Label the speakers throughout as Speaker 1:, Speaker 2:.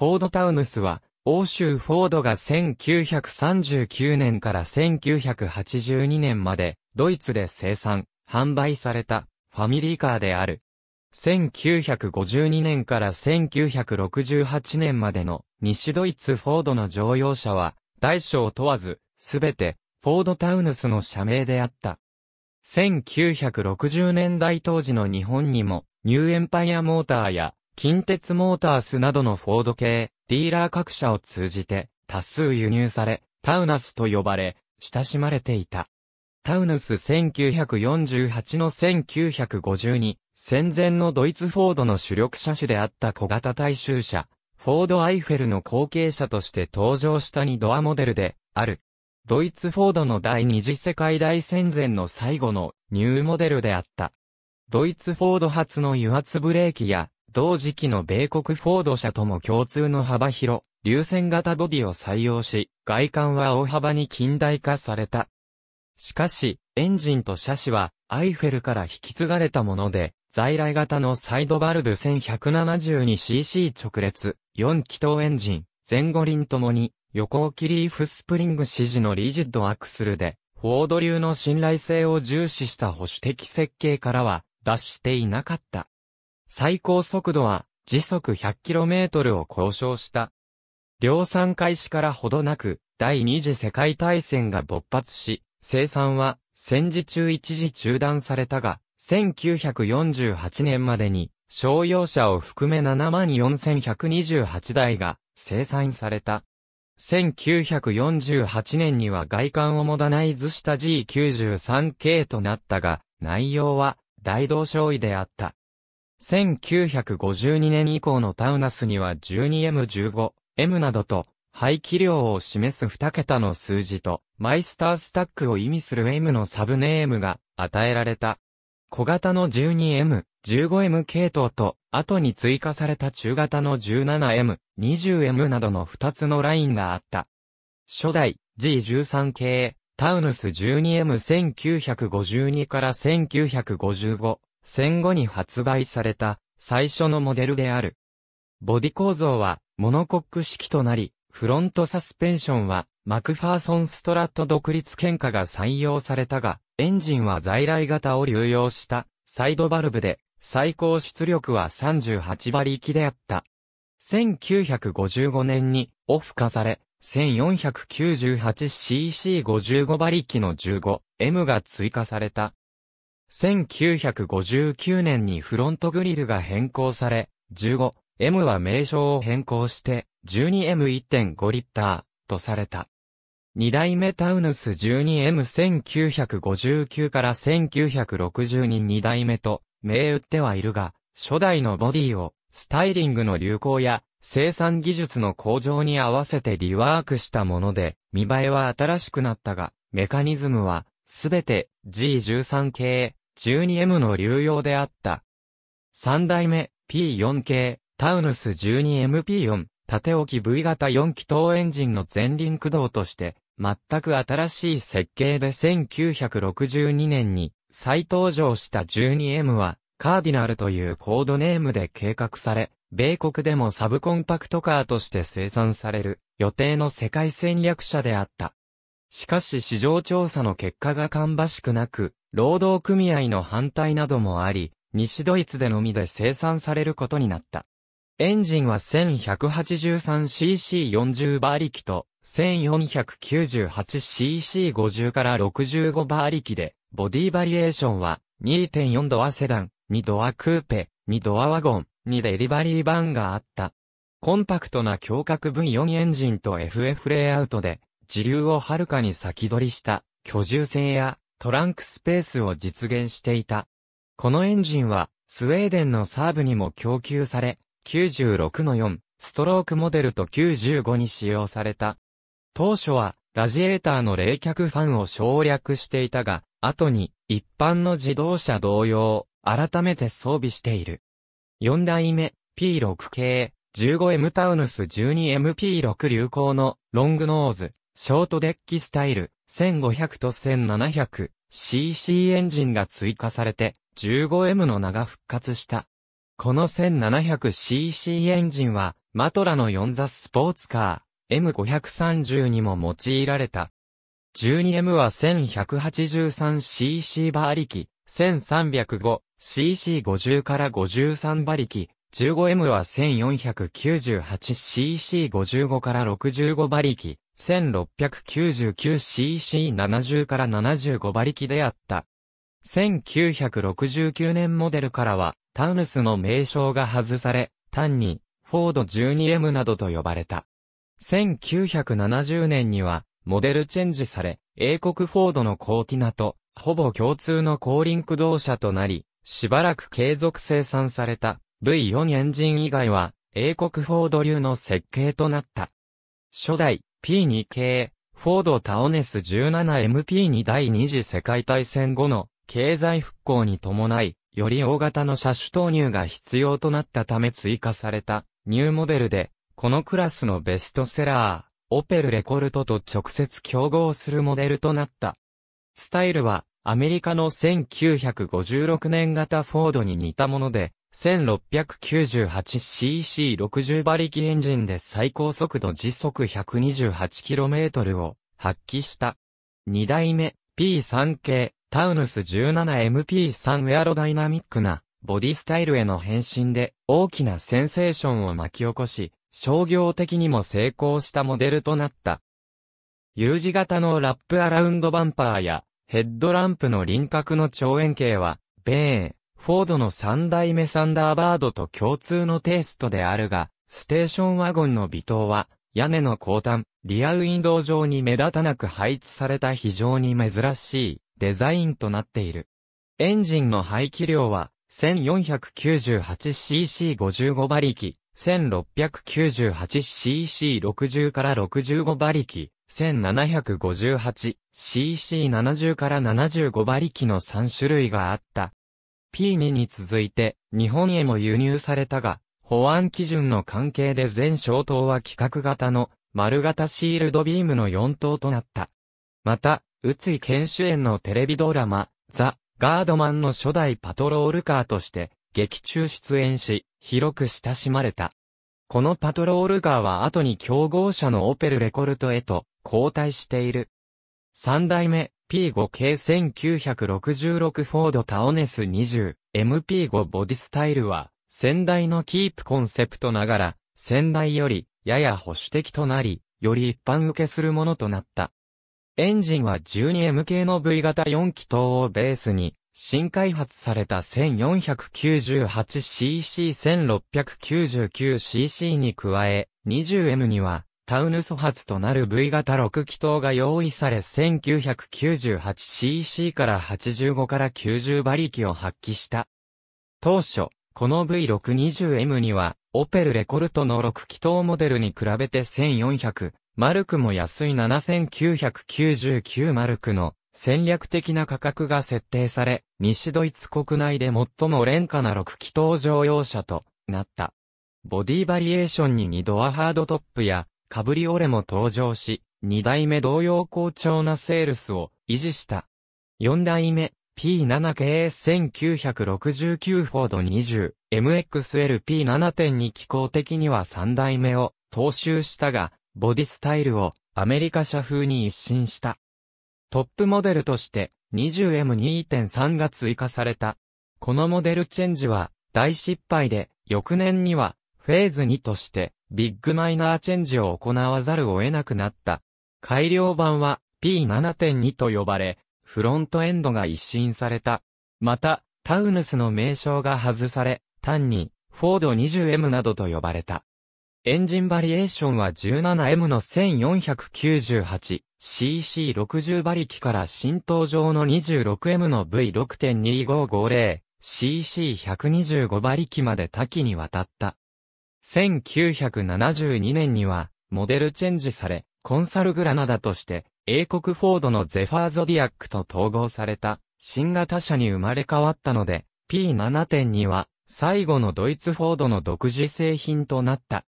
Speaker 1: フォードタウヌスは、欧州フォードが1939年から1982年まで、ドイツで生産、販売された、ファミリーカーである。1952年から1968年までの西ドイツフォードの乗用車は、大小問わず、すべて、フォードタウヌスの社名であった。1960年代当時の日本にも、ニューエンパイアモーターや近鉄モータースなどのフォード系、ディーラー各社を通じて、多数輸入され、タウナスと呼ばれ、親しまれていた。タウヌス1948の1952、戦前のドイツフォードの主力車種であった小型大衆車、フォード・アイフェルの後継者として登場した2ドアモデルで、ある。ドイツフォードの第二次世界大戦前の最後のニューモデルであった。ドイツフォード発の油圧ブレーキや同時期の米国フォード車とも共通の幅広、流線型ボディを採用し、外観は大幅に近代化された。しかし、エンジンと車種は、アイフェルから引き継がれたもので、在来型のサイドバルブ 1172cc 直列、4気筒エンジン、前後輪ともに、横置きリーフスプリング指示のリジッドアクスルで、フォード流の信頼性を重視した保守的設計からは、脱していなかった。最高速度は時速 100km を交渉した。量産開始からほどなく、第二次世界大戦が勃発し、生産は戦時中一時中断されたが、1948年までに商用車を含め74,128台が生産された。1948年には外観をモダナイズした G93 系となったが、内容は大同商位であった。1952年以降のタウナスには 12M15、M などと、排気量を示す2桁の数字と、マイスタースタックを意味する M のサブネームが与えられた。小型の 12M、15M 系統と、後に追加された中型の 17M、20M などの2つのラインがあった。初代 G13 系、タウヌス 12M1952 から1955、戦後に発売された最初のモデルである。ボディ構造はモノコック式となり、フロントサスペンションはマクファーソンストラット独立喧嘩が採用されたが、エンジンは在来型を流用したサイドバルブで最高出力は38馬力であった。1955年にオフ化され、1498cc55 馬力の 15M が追加された。1959年にフロントグリルが変更され、15M は名称を変更して、12M1.5 リッターとされた。二代目タウヌス 12M1959 から1962二代目と銘打ってはいるが、初代のボディをスタイリングの流行や生産技術の向上に合わせてリワークしたもので、見栄えは新しくなったが、メカニズムはすべて G13 系 12M の流用であった。3代目 P4 系タウヌス 12MP4 縦置き V 型4気筒エンジンの前輪駆動として全く新しい設計で1962年に再登場した 12M はカーディナルというコードネームで計画され、米国でもサブコンパクトカーとして生産される予定の世界戦略者であった。しかし市場調査の結果が芳しくなく、労働組合の反対などもあり、西ドイツでのみで生産されることになった。エンジンは 1183cc40 馬力と 1498cc50 から65馬力で、ボディバリエーションは2.4ドアセダン、2ドアクーペ、2ドアワゴン、2デリバリー版があった。コンパクトな強角 V4 エンジンと FF レイアウトで、自流をはるかに先取りした居住性やトランクスペースを実現していた。このエンジンは、スウェーデンのサーブにも供給され、96の4、ストロークモデルと95に使用された。当初は、ラジエーターの冷却ファンを省略していたが、後に、一般の自動車同様、改めて装備している。4代目、P6 系、15M タウヌス 12MP6 流行の、ロングノーズ、ショートデッキスタイル、1500と 1700cc エンジンが追加されて 15M の名が復活した。この 1700cc エンジンはマトラの4座スポーツカー M530 にも用いられた。12M は 1183cc 馬力、1305cc50 から53馬力、15M は 1498cc55 から65馬力、1699cc70 から75馬力であった。1969年モデルからは、タウヌスの名称が外され、単に、フォード 12M などと呼ばれた。1970年には、モデルチェンジされ、英国フォードのコーティナと、ほぼ共通の後輪駆動車となり、しばらく継続生産された V4 エンジン以外は、英国フォード流の設計となった。初代、P2 系、フォード・タオネス 17MP2 第二次世界大戦後の経済復興に伴い、より大型の車種投入が必要となったため追加されたニューモデルで、このクラスのベストセラー、オペルレコルトと直接競合するモデルとなった。スタイルは、アメリカの1956年型フォードに似たもので、1698cc60 馬力エンジンで最高速度時速 128km を発揮した。2代目 P3 系タウヌス 17MP3 エアロダイナミックなボディスタイルへの変身で大きなセンセーションを巻き起こし、商業的にも成功したモデルとなった。U 字型のラップアラウンドバンパーやヘッドランプの輪郭の超円形は、ベーフォードの三代目サンダーバードと共通のテイストであるが、ステーションワゴンの微灯は、屋根の後端、リアウィンドウ上に目立たなく配置された非常に珍しいデザインとなっている。エンジンの排気量は 1498cc55 馬力、1698cc60 から65馬力、1758cc70 から75馬力の3種類があった P2 に続いて日本へも輸入されたが、保安基準の関係で全小灯は規格型の丸型シールドビームの4灯となった。また、宇津井健主演のテレビドラマ、ザ・ガードマンの初代パトロールカーとして、劇中出演し、広く親しまれた。このパトロールカーは後に競合者のオペルレコルトへと交代している。三代目、P5 系1966フォードタオネス 20MP5 ボディスタイルは、先代のキープコンセプトながら、先代よりやや保守的となり、より一般受けするものとなった。エンジンは 12M 系の V 型4気筒をベースに、新開発された 1498cc1699cc に加え、20M にはタウヌ素発となる V 型6気筒が用意され 1998cc から85から90馬力を発揮した。当初、この V620M には、オペルレコルトの6気筒モデルに比べて1400、マルクも安い7999マルクの戦略的な価格が設定され、西ドイツ国内で最も廉価な6気筒乗用車となった。ボディバリエーションに2ドアハードトップやカブリオレも登場し、二代目同様好調なセールスを維持した。四代目 P7 k 1969フォード 20MXLP7.2 機構的には三代目を踏襲したが、ボディスタイルをアメリカ車風に一新した。トップモデルとして 20M2.3 が追加された。このモデルチェンジは大失敗で、翌年にはフェーズ2として、ビッグマイナーチェンジを行わざるを得なくなった。改良版は P7.2 と呼ばれ、フロントエンドが一新された。また、タウヌスの名称が外され、単に、フォード 20M などと呼ばれた。エンジンバリエーションは 17M の 1498cc60 馬力から新登場の 26M の V6.2550cc125 馬力まで多岐にわたった。1972年には、モデルチェンジされ、コンサルグラナダとして、英国フォードのゼファーゾディアックと統合された、新型車に生まれ変わったので、P7.2 は、最後のドイツフォードの独自製品となった。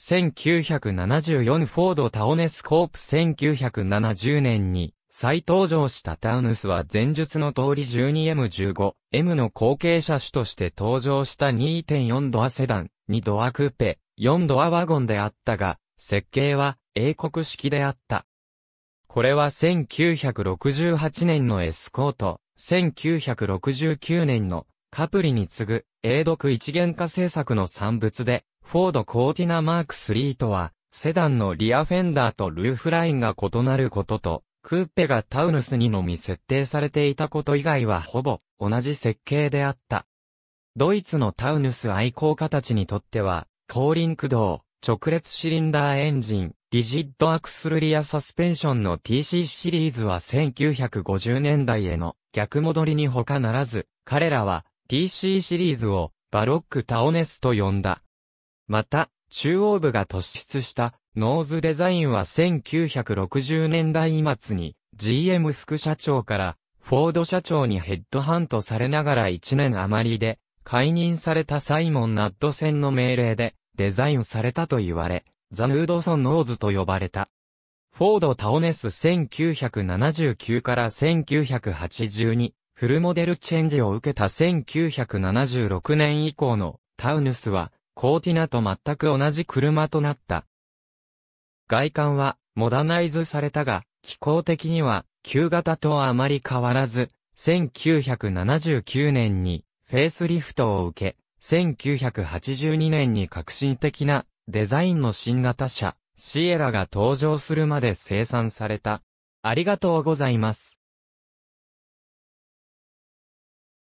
Speaker 1: 1974フォードタオネスコープ1970年に再登場したタウヌスは前述の通り 12M15M の後継車種として登場した2.4ドアセダン2ドアクーペ、4ドアワゴンであったが、設計は英国式であった。これは1968年のエスコート、1969年のカプリに次ぐ英独一元化政策の産物で、フォードコーティナマーク3とは、セダンのリアフェンダーとルーフラインが異なることと、クーペがタウヌスにのみ設定されていたこと以外はほぼ同じ設計であった。ドイツのタウヌス愛好家たちにとっては、後輪駆動、直列シリンダーエンジン、リジッドアクスルリアサスペンションの TC シリーズは1950年代への逆戻りに他ならず、彼らは TC シリーズをバロックタオネスと呼んだ。また、中央部が突出したノーズデザインは1960年代末に GM 副社長からフォード社長にヘッドハントされながら1年余りで解任されたサイモン・ナッドセンの命令でデザインされたと言われ、ザ・ヌードソン・ノーズと呼ばれた。フォード・タオネス1979から1982、フルモデルチェンジを受けた1976年以降のタウヌスは、コーティナと全く同じ車となった。外観は、モダナイズされたが、気候的には、旧型とあまり変わらず、1979年にフェイスリフトを受け、1982年に革新的なデザインの新型車、シエラが登場するまで生産された。ありがとうございます。